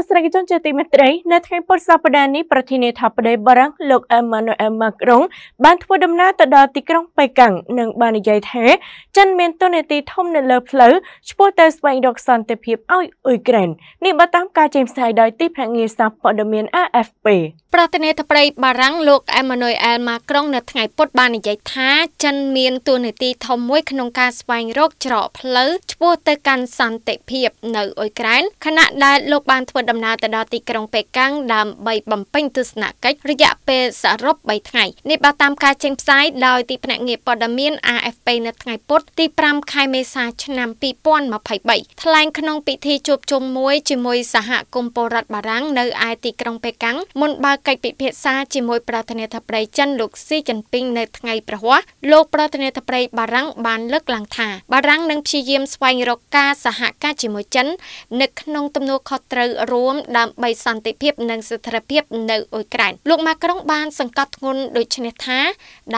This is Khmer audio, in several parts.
ទស្សនិកជនជាទីមេត្រីនៅថ្ងៃពុធសប្តាហ៍នេះប្រធានាធិបតី បារាំងលោកអេម៉ានូអែលម៉ាក្រុងបានធ្វើដំណើរទៅដល់ទីក្រុងប៉េកាំងនិងបាននិយាយថាចិនមានទូនាទីធំនៅលើផ្លូវឆ្ពោះទៅស្វែងរកសន្តិភាពឲ្យអ៊ុយក្រែននេះបើតាមការចេញផ្សាយដោយទីភ្នាក់ងារសារព័ត៌មាន AFP ប្រធានាធិបតីបារាំងលោក Emmanuel Macron នៅថ្ងៃពុធបាននិយាយថាចិនមានទួនាទីធំមួយក្នុងការស្វែងរកច្រកផ្លូវឆ្ពោះទៅកាន់សន្តិភាពនៅអ៊ុយក្រែនខណៈដែលលោកបានធ្វើដំណើរទៅដល់ទីក្រុងប៉េកាំងដើម្បីបំពេញទស្សនកិច្ចរយៈពេលសរុប3ថ្ងៃនេះបើតាមការចេញផ្សាយដោយទីភ្នាក់ងារព័ត៌មាន AFP នៅថ្ងៃពុធទី5ខែមេសាឆ្នាំ2023ថ្លែងក្នុងពិធីជួបជុំមួយជាមួយសហគមន៍ពលរដ្ឋបារាំងនៅឯទីក្រុងប៉េកាំងមុនបើកកិច្ចពិភាក្សាជាមួយប្រធានាធិបតីចិនលោកស៊ីជីនពីងនៅថ្ងៃប្រហ័សលោកប្រធានាធិបតីបារាំងបានលើកឡើងថាបារាំងនឹងព្យាយាមស្វែងរកការសហការជាមួយចិននៅក្នុងទំនួលខុសត្រូវរួមដើម្បីសន្តិភាពនិងស្ថិរភាពនៅអ៊ុយក្រែនលោកម៉ាក្រុងបានសង្កត់ធ្ងន់ដូចនេះថា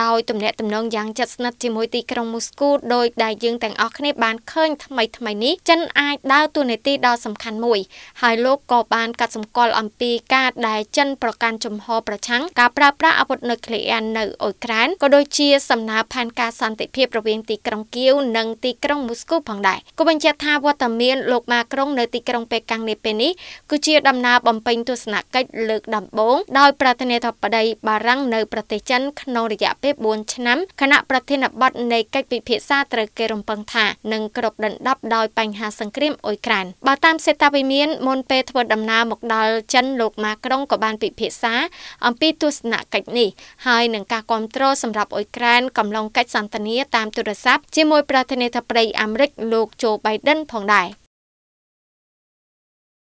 ដោយទំនាក់ទំនងយ៉ាងជិតស្និទ្ធជាមួយទីក្រុងមូស្គូដោយដែលយើងទាំងអស់គ្នាបានឃើញថ្មីថ្មីនេះចិនអាចដើរតួនាទីដ៏សំខាន់មួយហើយលោកក៏បានកត់សម្គាល់អំពីការដែលចិនប្រកាន់បានជំហរប្រឆាំងការប្រើប្រាស់អាវុធនុយក្លេអ៊ែរនៅអ៊ុយក្រែនក៏ដូចជាសំណើផែនការសន្តិភាពរវាងទីក្រុងគៀវនិងទីក្រុងមូស្គូផងដែរក៏បញ្ជាក់ថាវត្តមានលោកម៉ាក្រុងនៅទីក្រុងប៉េកាំងនាពេលនេះគឺជាដំណើរបំពេញទស្សនកិច្ចលើកដំបូងដោយប្រធានាធិបតីបារាំងនៅប្រទេសចិនក្នុងរយៈពេល4ឆ្នាំគណៈប្រធានបទនៃកិច្ចពិភាក្សាត្រូវគេរំពឹងថានឹងគ្របដណ្ដប់ដោយបញ្ហាសង្គ្រាមអ៊ុយក្រែនបើតាមសេតាវិមានមុនពេលធ្វើដំណើរមកដល់ចិនលោកម៉ាក្រុងក៏បានពិភាក្សាសាអំពីទស្សនកិច្ចនេះហើយនឹងការគ្រប់គ្រងសម្រាប់អ៊ុយក្រែនកំឡុងកិច្ចសន្ទនាតាមទូរស័ព្ទជាមួយប្រធានាធិបតីអាមេរិក លោកโจ Biden ផងដែរ។